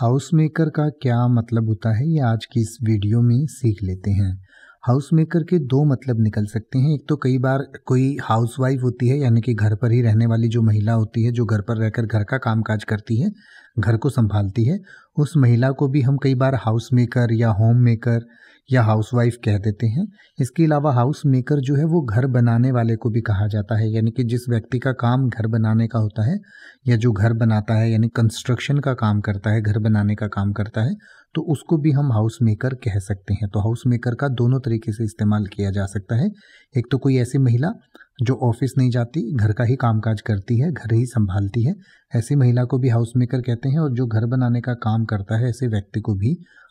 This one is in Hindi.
हाउस मेकर का क्या मतलब होता है ये आज की इस वीडियो में सीख लेते हैं हाउस मेकर के दो मतलब निकल सकते हैं एक तो कई बार कोई हाउस वाइफ होती है यानी कि घर पर ही रहने वाली जो महिला होती है जो घर पर रहकर घर का कामकाज करती है घर को संभालती है उस महिला को भी हम कई बार हाउस मेकर या होम मेकर या हाउसवाइफ कह देते हैं इसके अलावा हाउस मेकर जो है वो घर बनाने वाले को भी कहा जाता है यानी कि जिस व्यक्ति का काम घर बनाने का होता है या जो घर बनाता है यानी कंस्ट्रक्शन का काम करता है घर बनाने का काम करता है तो उसको भी हम हाउस मेकर कह सकते हैं तो हाउस मेकर का दोनों तरीके से इस्तेमाल किया जा सकता है एक तो कोई ऐसी महिला जो ऑफिस नहीं जाती घर का ही कामकाज करती है घर ही संभालती है ऐसी महिला को भी हाउस मेकर कहते हैं और जो घर बनाने का काम करता है ऐसे व्यक्ति को भी